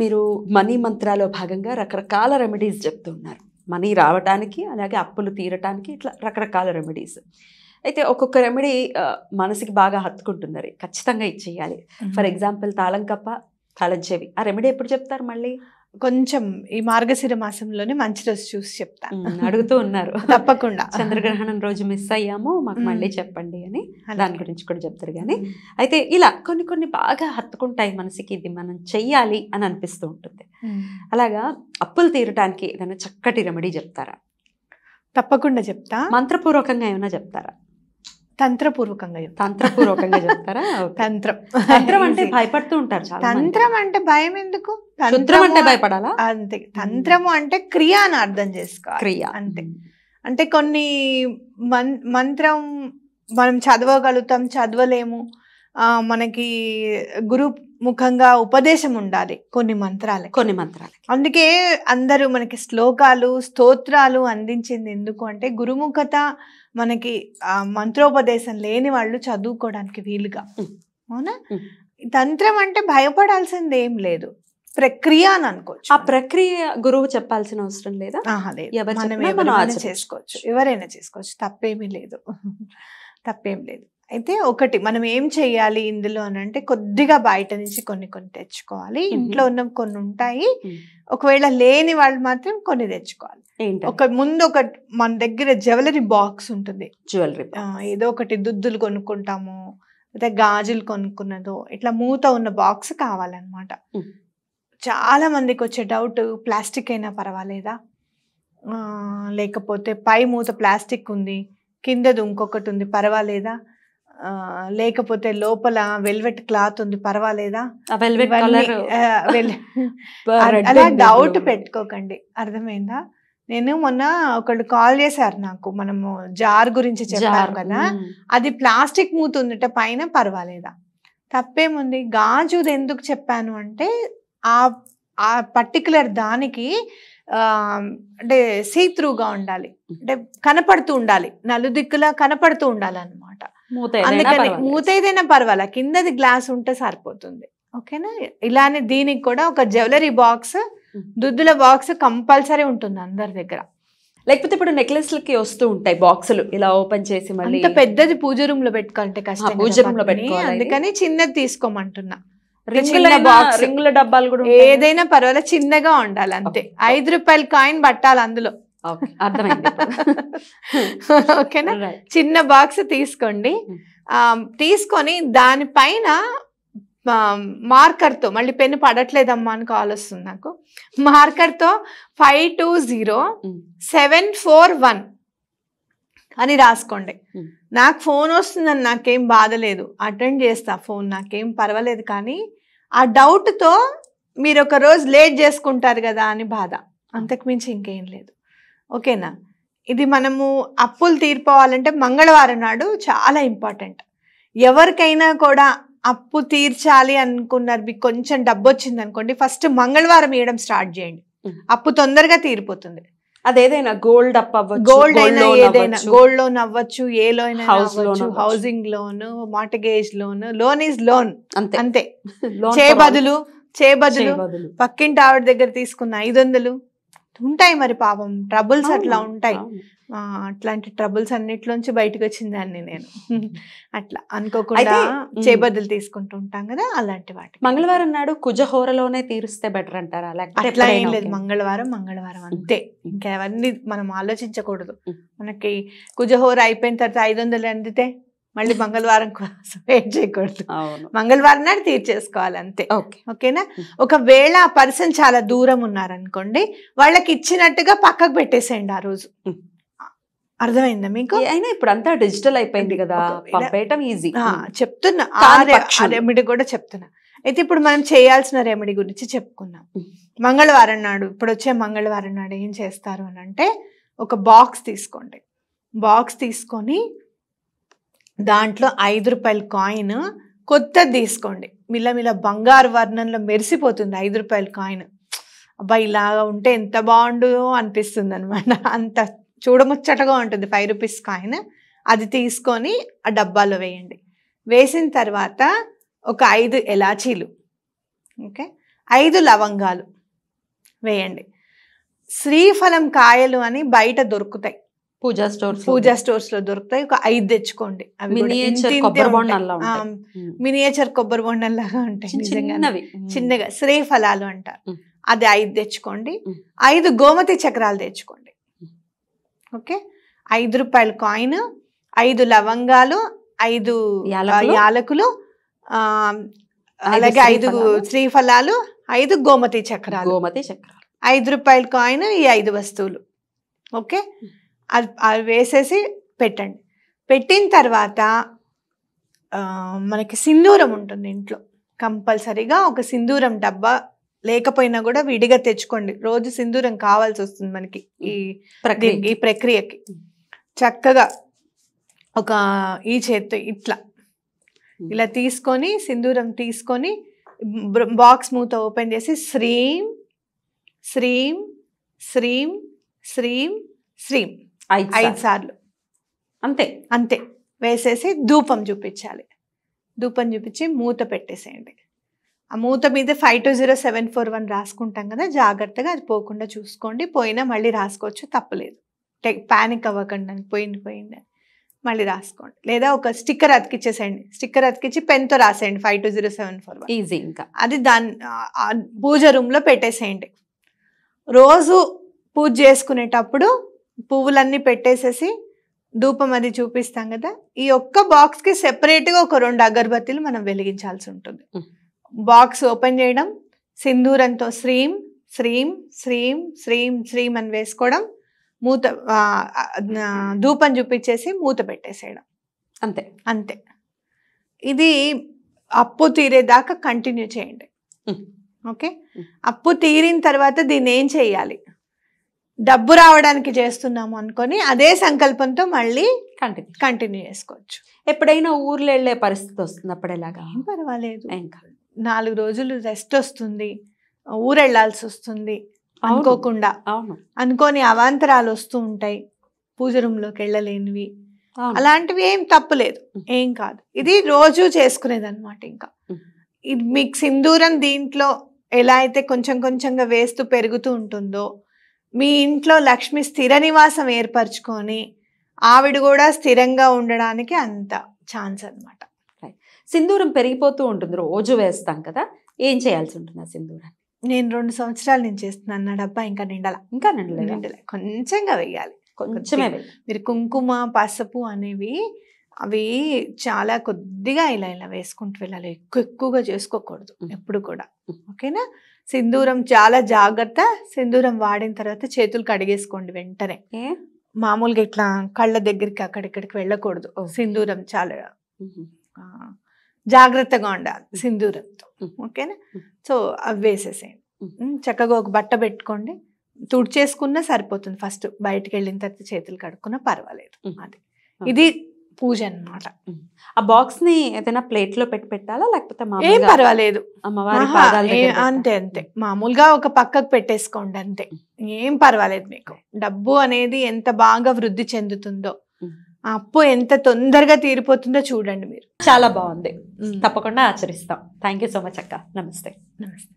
మీరు మనీ మంత్రాలో భాగంగా రకరకాల రెమెడీస్ చెప్తున్నారు మనీ రావడానికి అలాగే అప్పులు తీరటానికి ఇట్లా రకరకాల రెమెడీస్ అయితే ఒక్కొక్క రెమెడీ మనసుకి బాగా హత్తుకుంటున్నారు ఖచ్చితంగా ఇచ్చేయాలి ఫర్ ఎగ్జాంపుల్ తాళం కప్ప తాళం చెవి ఆ రెమెడీ ఎప్పుడు చెప్తారు మళ్ళీ కొంచెం ఈ మార్గశిర మాసంలోనే మంచి రోజు చూసి చెప్తాను అడుగుతూ ఉన్నారు తప్పకుండా చంద్రగ్రహణం రోజు మిస్ అయ్యాము మాకు మళ్ళీ చెప్పండి అని దాని గురించి కూడా చెప్తారు కానీ అయితే ఇలా కొన్ని కొన్ని బాగా హత్తుకుంటాయి మనసుకి ఇది మనం చెయ్యాలి అని అనిపిస్తూ ఉంటుంది అలాగా అప్పులు తీరటానికి ఏదైనా చక్కటి రెమెడీ చెప్తారా తప్పకుండా చెప్తా మంత్రపూర్వకంగా ఏమైనా చెప్తారా తంత్రపూర్వకంగా తంత్రపూర్వకంగా చెప్తారా తంత్రం తంత్రం అంటే భయపడుతూ ఉంటారు తంత్రం అంటే భయం ఎందుకు తంత్రం అంటే భయపడాలా అంతే తంత్రము అంటే క్రియ అని అర్థం చేసుకోవాలి క్రియ అంతే అంటే కొన్ని మన్ మంత్రం మనం చదవగలుగుతాం చదవలేము మనకి గురు ముఖంగా ఉపదేశం ఉండాలి కొన్ని మంత్రాలు కొన్ని మంత్రాలు అందుకే అందరూ మనకి శ్లోకాలు స్తోత్రాలు అందించింది ఎందుకు అంటే గురుముఖత మనకి మంత్రోపదేశం లేని వాళ్ళు చదువుకోవడానికి వీలుగా అవునా తంత్రం అంటే భయపడాల్సింది ఏం లేదు ప్రక్రియ అని అనుకోవచ్చు ఆ ప్రక్రియ గురువు చెప్పాల్సిన అవసరం లేదా లేదు చేసుకోవచ్చు ఎవరైనా చేసుకోవచ్చు తప్పేమీ లేదు తప్పేం లేదు అయితే ఒకటి మనం ఏం చేయాలి ఇందులో అని అంటే కొద్దిగా బయట నుంచి కొన్ని కొన్ని తెచ్చుకోవాలి ఇంట్లో ఉన్న కొన్ని ఉంటాయి ఒకవేళ లేని వాళ్ళు మాత్రం కొన్ని తెచ్చుకోవాలి ఒక ముందు ఒక మన దగ్గర జ్యువెలరీ బాక్స్ ఉంటుంది జ్యువెలరీ ఏదో ఒకటి దుద్దులు కొనుక్కుంటాము లేదా గాజులు కొనుక్కున్నదో ఇట్లా మూత ఉన్న బాక్స్ కావాలన్నమాట చాలా మందికి వచ్చే డౌట్ ప్లాస్టిక్ అయినా పర్వాలేదా లేకపోతే పై మూత ప్లాస్టిక్ ఉంది కిందది ఇంకొకటి ఉంది పర్వాలేదా లేకపోతే లోపల వెల్వెట్ క్లాత్ ఉంది పర్వాలేదా అలా డౌట్ పెట్టుకోకండి అర్థమైందా నేను మొన్న ఒకళ్ళు కాల్ చేశారు నాకు మనము జార్ గురించి చెప్పారు కదా అది ప్లాస్టిక్ మూత ఉందిట పైన పర్వాలేదా తప్పేముంది గాజుది ఎందుకు చెప్పాను అంటే ఆ ఆ పర్టికులర్ దానికి అంటే సీ త్రూగా ఉండాలి అంటే కనపడుతూ ఉండాలి నలుదిక్కులా కనపడుతూ ఉండాలన్నమాట అందుకని మూత ఏదైనా పర్వాలా కిందది గ్లాస్ ఉంటే సరిపోతుంది ఓకేనా ఇలానే దీనికి కూడా ఒక జ్యువెలరీ బాక్స్ దుద్దుల బాక్స్ కంపల్సరీ ఉంటుంది అందరి దగ్గర లేకపోతే ఇప్పుడు నెక్లెస్ లకి వస్తూ ఉంటాయి బాక్సులు ఇలా ఓపెన్ చేసి మళ్ళీ పెద్దది పూజ రూమ్ లో పెట్టుకుంటే కష్టం పూజ రూమ్ లో పెట్టుకోవాలి అందుకని చిన్నది తీసుకోమంటున్నా రింగుల డబ్బాలు కూడా ఏదైనా పర్వాలేదు చిన్నగా ఉండాలి అంతే ఐదు రూపాయల కాయిన్ పట్టాలి అందులో ఓకేనా చిన్న బాక్స్ తీసుకోండి hmm. తీసుకొని దానిపైన మార్కర్తో మళ్ళీ పెన్ను పడట్లేదమ్మా అని కాల్ వస్తుంది నాకు మార్కర్తో five two zero hmm. Seven four one అని రాసుకోండి hmm. నాకు ఫోన్ వస్తుందని నాకేం బాధ లేదు అటెండ్ చేస్తా ఫోన్ నాకేం పర్వాలేదు కానీ ఆ డౌట్తో మీరు ఒక రోజు లేట్ చేసుకుంటారు కదా అని బాధ అంతకుమించి ఇంకేం లేదు ఓకేనా ఇది మనము అప్పులు తీర్పోవాలంటే మంగళవారం నాడు చాలా ఇంపార్టెంట్ ఎవరికైనా కూడా అప్పు తీర్చాలి అనుకున్నారు మీకు కొంచెం డబ్బు వచ్చింది అనుకోండి ఫస్ట్ మంగళవారం ఇవ్వడం స్టార్ట్ చేయండి అప్పు తొందరగా తీరిపోతుంది అదేదైనా గోల్డ్ అప్ అవ్వచ్చు గోల్డ్ అయినా ఏదైనా గోల్డ్ లోన్ అవ్వచ్చు ఏ loan housing loan mortgage loan loan is loan అంతే చే బదులు చే బదులు పక్కింటి ఆవిడ దగ్గర తీసుకున్న ఐదు వందలు ఉంటాయి మరి పాపం ట్రబుల్స్ అట్లా ఉంటాయి అట్లాంటి ట్రబుల్స్ అన్నిట్లోంచి బయటకు వచ్చిందాన్ని నేను అట్లా అనుకోకుండా చేపద్దులు తీసుకుంటూ ఉంటాం కదా అలాంటి వాటి మంగళవారం నాడు కుజహోరలోనే తీరుస్తే బెటర్ అంటారా అట్లా ఏం లేదు మంగళవారం మంగళవారం అంతే ఇంకా అవన్నీ మనం ఆలోచించకూడదు మనకి కుజహోర అయిపోయిన తర్వాత ఐదు వందలు అందితే మళ్ళీ మంగళవారం కోసం వెయిట్ చేయకూడదు మంగళవారం నాడు తీర్చేసుకోవాలి అంతే ఓకే ఓకేనా ఒకవేళ ఆ పర్సన్ చాలా దూరం ఉన్నారనుకోండి వాళ్ళకి ఇచ్చినట్టుగా పక్కకు పెట్టేసేయండి ఆ రోజు అర్థమైందా మీకు అయినా ఇప్పుడు అంతా డిజిటల్ అయిపోయింది కదా పంపేయటం ఈజీ చెప్తున్నా ఆ రెమెడీ కూడా చెప్తున్నా అయితే ఇప్పుడు మనం చేయాల్సిన రెమెడీ గురించి చెప్పుకున్నాం మంగళవారం నాడు ఇప్పుడు వచ్చే మంగళవారం నాడు ఏం చేస్తారు అని అంటే ఒక బాక్స్ తీసుకోండి బాక్స్ తీసుకొని దాంట్లో ఐదు రూపాయల కాయిన్ కొత్త తీసుకోండి మిల్లమిల్ల బంగారు వర్ణంలో మెరిసిపోతుంది ఐదు రూపాయల కాయిన్ అబ్బా ఇలాగా ఉంటే ఎంత బాగుండు అనిపిస్తుంది అనమాట అంత చూడముచ్చటగా ఉంటుంది ఫైవ్ రూపీస్ కాయిన్ అది తీసుకొని ఆ డబ్బాలో వేయండి వేసిన తర్వాత ఒక ఐదు ఎలాచీలు ఓకే ఐదు లవంగాలు వేయండి శ్రీఫలం కాయలు అని బయట దొరుకుతాయి పూజా స్టోర్స్ పూజా స్టోర్స్ లో దొరుకుతాయి ఒక ఐదు తెచ్చుకోండి మినియేచర్ కొబ్బరి బొండం లాగా ఉంటాయి చిన్నగా శ్రే ఫలాలు అంటారు అది ఐదు తెచ్చుకోండి ఐదు గోమతి చక్రాలు తెచ్చుకోండి ఓకే ఐదు రూపాయల కాయిన్ ఐదు లవంగాలు ఐదు యాలకులు అలాగే ఐదు శ్రీఫలాలు ఐదు గోమతి చక్రాలు గోమతి చక్రాలు ఐదు రూపాయల కాయిన్ ఈ ఐదు వస్తువులు ఓకే అది వేసేసి పెట్టండి పెట్టిన తర్వాత మనకి సింధూరం ఉంటుంది ఇంట్లో కంపల్సరీగా ఒక సింధూరం డబ్బా లేకపోయినా కూడా విడిగా తెచ్చుకోండి రోజు సింధూరం కావాల్సి వస్తుంది మనకి ఈ ప్రక్రియ ఈ ప్రక్రియకి చక్కగా ఒక ఈ చేత్తో ఇట్లా ఇలా తీసుకొని సింధూరం తీసుకొని బాక్స్ మూత ఓపెన్ చేసి శ్రీం శ్రీం శ్రీం శ్రీం శ్రీం ఐదు సార్లు అంతే అంతే వేసేసి ధూపం చూపించాలి ధూపం చూపించి మూత పెట్టేసేయండి ఆ మూత మీద five two zero seven four one రాసుకుంటాం కదా జాగ్రత్తగా అది పోకుండా చూసుకోండి పోయినా మళ్ళీ రాసుకోవచ్చు తప్పలేదు ప్యానిక్ అవ్వకండి అని పోయింది పోయింది మళ్ళీ రాసుకోండి లేదా ఒక స్టిక్కర్ అతికిచ్చేసేయండి స్టిక్కర్ అతికిచ్చి పెన్తో రాసేయండి five two zero seven four one easy ఇంకా అది దాని పూజ రూమ్లో పెట్టేసేయండి రోజు పూజ చేసుకునేటప్పుడు పువ్వులన్నీ పెట్టేసేసి ధూపం అది చూపిస్తాం కదా ఈ ఒక్క బాక్స్కి సెపరేట్గా ఒక రెండు అగర్బత్తీలు మనం వెలిగించాల్సి ఉంటుంది బాక్స్ ఓపెన్ చేయడం సింధూరంతో శ్రీం శ్రీం శ్రీం శ్రీం శ్రీం అని వేసుకోవడం మూత ధూపం చూపించేసి మూత పెట్టేసేయడం అంతే అంతే ఇది అప్పు తీరేదాకా కంటిన్యూ చేయండి ఓకే అప్పు తీరిన తర్వాత దీన్ని ఏం చేయాలి డబ్బు రావడానికి చేస్తున్నాము అనుకొని అదే సంకల్పంతో మళ్ళీ కంటిన్యూ కంటిన్యూ చేసుకోవచ్చు ఎప్పుడైనా ఊర్లో వెళ్ళే పరిస్థితి వస్తుంది అప్పుడేలాగా ఎలాగా ఏం పర్వాలేదు ఇంకా నాలుగు రోజులు రెస్ట్ వస్తుంది ఊరు వస్తుంది అనుకోకుండా అవును అనుకోని అవాంతరాలు వస్తూ ఉంటాయి పూజ రూమ్లోకి వెళ్ళలేనివి అలాంటివి ఏం తప్పులేదు ఏం కాదు ఇది రోజు చేసుకునేది అనమాట ఇంకా ఇది మీకు సింధూరం దీంట్లో ఎలా అయితే కొంచెం కొంచెంగా వేస్తూ పెరుగుతూ ఉంటుందో మీ ఇంట్లో లక్ష్మి స్థిర నివాసం ఏర్పరచుకొని ఆవిడ కూడా స్థిరంగా ఉండడానికి అంత ఛాన్స్ అనమాట సింధూరం పెరిగిపోతూ ఉంటుంది రోజు వేస్తాం కదా ఏం చేయాల్సి ఉంటుంది ఆ సింధూరాన్ని నేను రెండు సంవత్సరాలు నేను చేస్తున్నాను నా డబ్బా ఇంకా నిండాల ఇంకా నిండలే నిండలే కొంచెంగా వెయ్యాలి కొంచెమే మీరు కుంకుమ పసుపు అనేవి అవి చాలా కొద్దిగా ఇలా ఇలా వేసుకుంటూ వెళ్ళాలి ఎక్కువ ఎక్కువగా చేసుకోకూడదు ఎప్పుడు కూడా ఓకేనా సింధూరం చాలా జాగ్రత్త సింధూరం వాడిన తర్వాత చేతులు కడిగేసుకోండి వెంటనే మామూలుగా ఇట్లా కళ్ళ దగ్గరికి అక్కడిక్కడికి వెళ్ళకూడదు సింధూరం చాలా జాగ్రత్తగా ఉండాలి సింధూరంతో ఓకేనా సో అవి వేసేసేయండి చక్కగా ఒక బట్ట పెట్టుకోండి తుడిచేసుకున్నా సరిపోతుంది ఫస్ట్ బయటకు వెళ్ళిన తర్వాత చేతులు కడుక్కున్నా పర్వాలేదు అది ఇది పూజ అనమాట ఆ బాక్స్ ని ఏదైనా ప్లేట్ లో పెట్టి పెట్టాలా లేకపోతే ఏం పర్వాలేదు అమ్మవారి అంతే అంతే మామూలుగా ఒక పక్కకు పెట్టేసుకోండి అంతే ఏం పర్వాలేదు మీకు డబ్బు అనేది ఎంత బాగా వృద్ధి చెందుతుందో అప్పు ఎంత తొందరగా తీరిపోతుందో చూడండి మీరు చాలా బాగుంది తప్పకుండా ఆచరిస్తాం థ్యాంక్ సో మచ్ అక్క నమస్తే నమస్తే